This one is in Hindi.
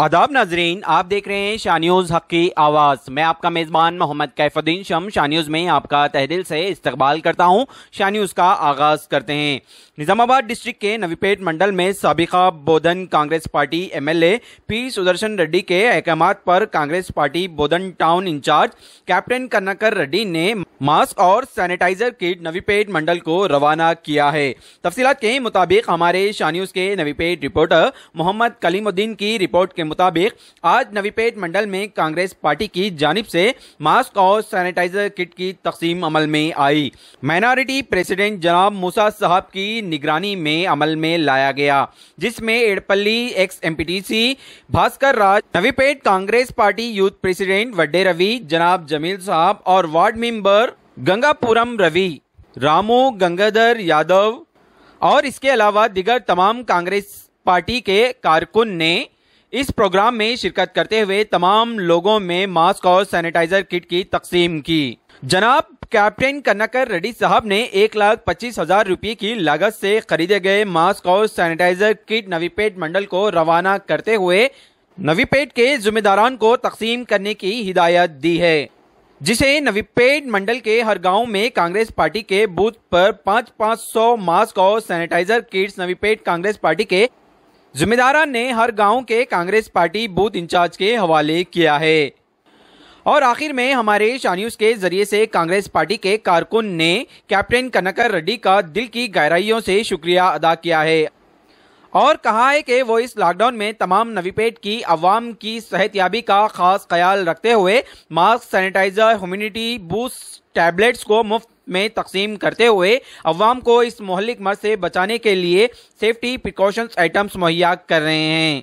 आदाब नाजरीन आप देख रहे हैं शानियोज हक की आवाज़ मैं आपका मेज़बान मोहम्मद कैफुद्दीन शम शानियोज में आपका तहदिल से इस्तकबाल करता हूं शानियोज का आगाज़ करते हैं निज़ामाबाद डिस्ट्रिक्ट के नवीपेट मंडल में सबका Bodhan Congress party MLA P Sudarshan Reddy के अहकाम पर Congress party Bodhan town in charge captain Karnakar Reddy ने मास्क और सैनिटाइजर किट नवीपेट मंडल को रवाना किया है तफसीत के मुताबिक हमारे शान्यूज के नवीपेट रिपोर्टर मोहम्मद कलीमुद्दीन की रिपोर्ट के मुताबिक आज नवीपेट मंडल में कांग्रेस पार्टी की जानब से मास्क और सैनिटाइजर किट की तकसीम अमल में आई माइनॉरिटी प्रेसिडेंट जनाब मूसा साहब की निगरानी में अमल में लाया गया जिसमें Edpalli ex M Bhaskar Raj Navipet Congress party youth president Vadde Ravi जनाब जमील साहब और वार्ड मेंबर गंगापुरम रवि रामू गंगाधर यादव और इसके अलावा दिगर तमाम कांग्रेस पार्टी के कारकुन ने इस प्रोग्राम में शिरकत करते हुए तमाम लोगों में मास्क और सैनिटाइजर किट की तकसीम की जनाब कैप्टन कन्नाकर रेड्डी साहब ने एक लाख पच्चीस हजार रुपये की लागत से खरीदे गए मास्क और सैनिटाइजर किट नवीपेट मंडल को रवाना करते हुए नवीपेट के जिम्मेदारान को तकसीम करने की हिदायत दी है जिसे नवीपेट मंडल के हर गांव में कांग्रेस पार्टी के बूथ पर पाँच पाँच सौ मास्क और sanitizer kits Navipet Congress party के जिम्मेदारा ने हर गांव के कांग्रेस पार्टी बूथ इंचार्ज के हवाले किया है और आखिर में हमारे शाह न्यूज के जरिए से कांग्रेस पार्टी के कारकुन ने कैप्टन कनकर रेड्डी का दिल की गहराइयों से शुक्रिया अदा किया है और कहा है कि वो इस लॉकडाउन में तमाम नवीपेट की आवाम की याबी का खास ख्याल रखते हुए mask sanitizer immunity boost tablets को मुफ्त में तकसीम करते हुए अवाम को इस मोहलिक मर्ज से बचाने के लिए सेफ्टी प्रिकॉशंस आइटम्स मुहैया कर रहे हैं